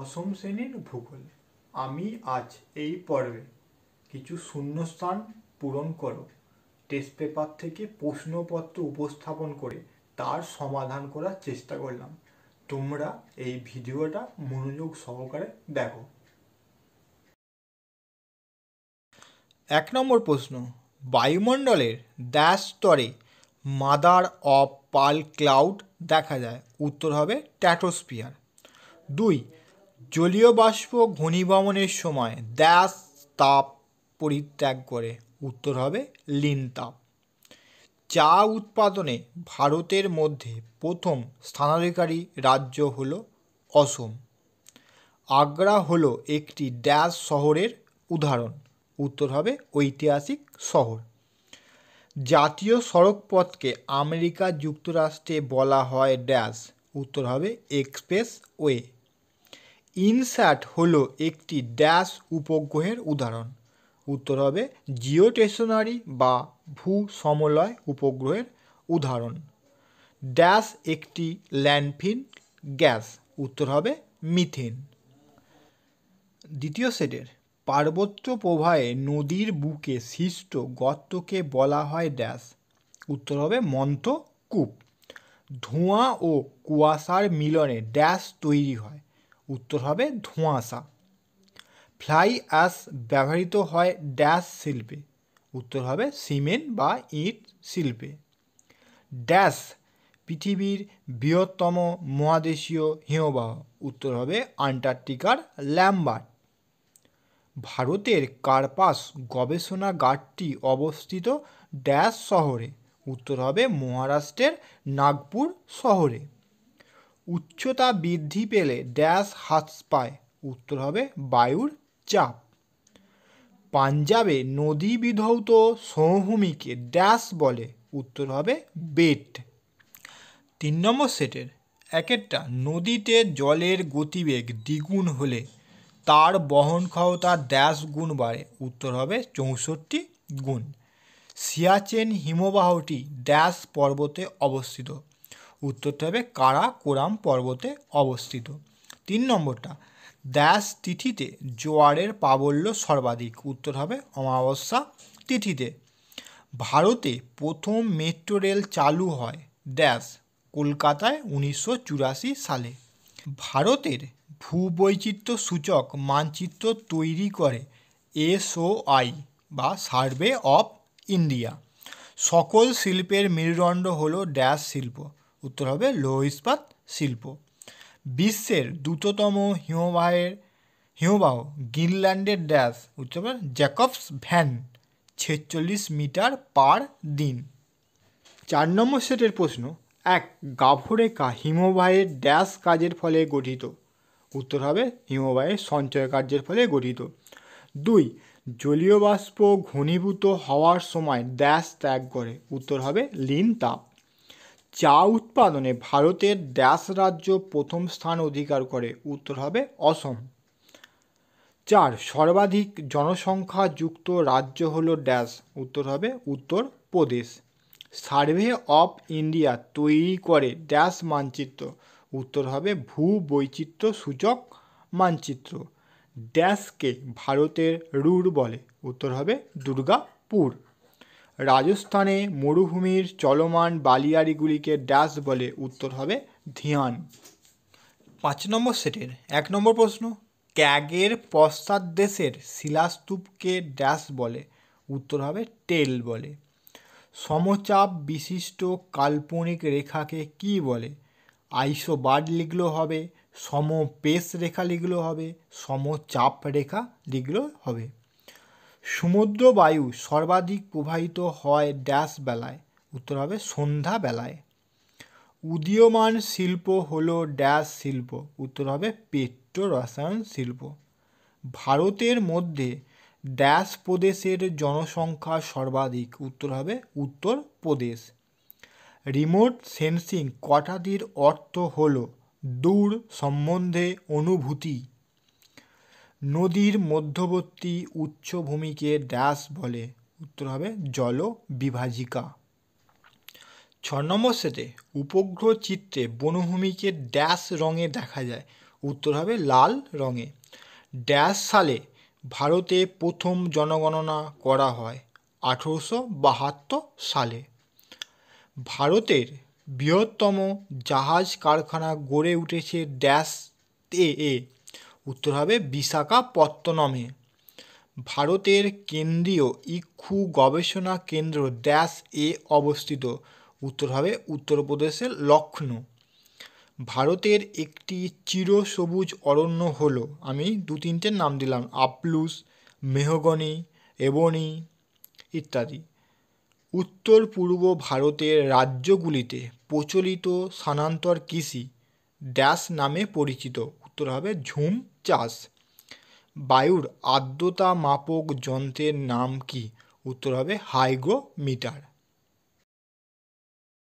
দশম শ্রেণীর ভূগোল আমি আজ এই পর্বে কিছু শূন্যস্থান পূরণ করো টেস্ট পেপার থেকে প্রশ্নপত্র উপস্থাপন করে তার সমাধান করার চেষ্টা করলাম তোমরা এই ভিডিওটা মনোযোগ সহকারে দেখো এক নম্বর প্রশ্ন বায়ুমণ্ডলের দ্যাশ স্তরে মাদার অফ পাল ক্লাউড দেখা যায় উত্তর হবে ট্যাটোস্পিয়ার দুই জলীয় বাষ্প ঘনীভবনের সময় দ্যাস তাপ পরিত্যাগ করে উত্তর হবে লিন তাপ চা উৎপাদনে ভারতের মধ্যে প্রথম স্থানাধিকারী রাজ্য হল অসম আগ্রা হল একটি ড্যাশ শহরের উদাহরণ উত্তর হবে ঐতিহাসিক শহর জাতীয় সড়কপথকে আমেরিকা যুক্তরাষ্ট্রে বলা হয় ড্যাশ উত্তর হবে এক্সপ্রেস ওয়ে ইনস্যাট হলো একটি ড্যাশ উপগ্রহের উদাহরণ উত্তর হবে জিও টেশনারি বা ভূ সমলয় উপগ্রহের উদাহরণ ড্যাশ একটি ল্যান্ডফিন গ্যাস উত্তর হবে মিথেন দ্বিতীয় সেটের পার্বত্য প্রবাহে নদীর বুকে সৃষ্ট গর্তকে বলা হয় ড্যাশ উত্তর হবে মন্ত কূপ ধোঁয়া ও কুয়াশার মিলনে ড্যাশ তৈরি হয় উত্তর হবে ধোঁয়াশা ফ্লাই অ্যাশ ব্যবহৃত হয় ড্যাশ শিল্পে উত্তর হবে সিমেন্ট বা ইট শিল্পে ড্যাশ পৃথিবীর বৃহত্তম মহাদেশীয় হিমবাহ উত্তর হবে আন্টার্কটিকার ল্যাম্বার্ট ভারতের কার্পাস গবেষণাগারটি অবস্থিত ড্যাশ শহরে উত্তর হবে মহারাষ্ট্রের নাগপুর শহরে উচ্চতা বৃদ্ধি পেলে ড্যাশ হ্রাস পায় উত্তর হবে বায়ুর চাপ পাঞ্জাবে নদী বিধৌত সমভূমিকে ড্যাশ বলে উত্তর হবে বেট তিন নম্বর সেটের একেরটা নদীতে জলের গতিবেগ দ্বিগুণ হলে তার বহন ক্ষমতা ড্যাশ গুণ বাড়ে উত্তর হবে চৌষট্টি গুণ সিয়াচেন হিমবাহটি ড্যাশ পর্বতে অবস্থিত উত্তরটা হবে কারাকোরাম পর্বতে অবস্থিত তিন নম্বরটা দ্যাস তিথিতে জোয়ারের প্রাবল্য সর্বাধিক উত্তর হবে অমাবস্যা তিথিতে ভারতে প্রথম মেট্রো রেল চালু হয় ড্যাশ কলকাতায় উনিশশো সালে ভারতের ভূবৈচিত্র্য সূচক মানচিত্র তৈরি করে এসওআই বা সার্ভে অফ ইন্ডিয়া সকল শিল্পের মেরুদণ্ড হল ড্যাশ শিল্প উত্তর হবে লৌহ ইস্পাত শিল্প বিশ্বের দ্রুততম হিমবাহের হিমবাহ গ্রিনল্যান্ডের ড্যাশ উত্তর হবে জ্যাকবস ভ্যান ছেচল্লিশ মিটার পার দিন চার নম্বর সেটের প্রশ্ন এক গাভরেখা হিমবাহের ড্যাশ কাজের ফলে গঠিত উত্তর হবে হিমবাহের সঞ্চয় কার্যের ফলে গঠিত দুই জলীয় বাষ্প ঘনীভূত হওয়ার সময় ড্যাশ ত্যাগ করে উত্তর হবে লিন তাপ চা উৎপাদনে ভারতের ড্যাশ রাজ্য প্রথম স্থান অধিকার করে উত্তর হবে অসম চার সর্বাধিক জনসংখ্যা যুক্ত রাজ্য হল ড্যাশ উত্তর হবে উত্তরপ্রদেশ সার্ভে অফ ইন্ডিয়া তৈরি করে ড্যাশ মানচিত্র উত্তর হবে ভূ বৈচিত্র্য সূচক মানচিত্র ড্যাশকে ভারতের রুর বলে উত্তর হবে দুর্গাপুর রাজস্থানে মরুভূমির চলমান বালিয়াড়িগুলিকে ড্যাশ বলে উত্তর হবে ধিয়ান পাঁচ নম্বর সেটের এক নম্বর প্রশ্ন ক্যাগের পশ্চাৎ দেশের শিলাস্তূপকে ড্যাশ বলে উত্তর হবে টেল বলে সমচাপ বিশিষ্ট কাল্পনিক রেখাকে কি বলে বার্ড লিখলেও হবে সমপেশ রেখা লিখলেও হবে সমচাপ রেখা লিখলেও হবে সমুদ্র বায়ু সর্বাধিক প্রবাহিত হয় ড্যাশ বেলায় উত্তর হবে সন্ধ্যা বেলায় উদীয়মান শিল্প হল ড্যাশ শিল্প উত্তর হবে পেট্রো রসায়ন শিল্প ভারতের মধ্যে ড্যাশ প্রদেশের জনসংখ্যা সর্বাধিক উত্তর হবে উত্তর প্রদেশ রিমোট সেন্সিং কটাদির অর্থ হল দূর সম্বন্ধে অনুভূতি নদীর মধ্যবর্তী উচ্চভূমিকে ড্যাশ বলে উত্তর হবে জল বিভাজিকা ছ নম্বর সেটে উপগ্রহ চিত্রে বনভূমিকে ড্যাশ রঙে দেখা যায় উত্তর হবে লাল রঙে ড্যাশ সালে ভারতে প্রথম জনগণনা করা হয় আঠেরোশো বাহাত্তর সালে ভারতের বৃহত্তম জাহাজ কারখানা গড়ে উঠেছে ড্যাশ এ উত্তর হবে বিশাখাপত্তনমে ভারতের কেন্দ্রীয় ইক্ষু গবেষণা কেন্দ্র ড্যাশ এ অবস্থিত উত্তর হবে উত্তরপ্রদেশের লক্ষ্ণৌ ভারতের একটি চিরসবুজ অরণ্য হল আমি দু তিনটের নাম দিলাম আপলুস মেহগনি এবনি ইত্যাদি উত্তর পূর্ব ভারতের রাজ্যগুলিতে প্রচলিত স্থানান্তর কৃষি ড্যাশ নামে পরিচিত উত্তর হবে ঝুম চাষ বায়ুর আর্দ্রতা মাপক যন্ত্রের নাম কী উত্তর হবে হাইগ্রোমিটার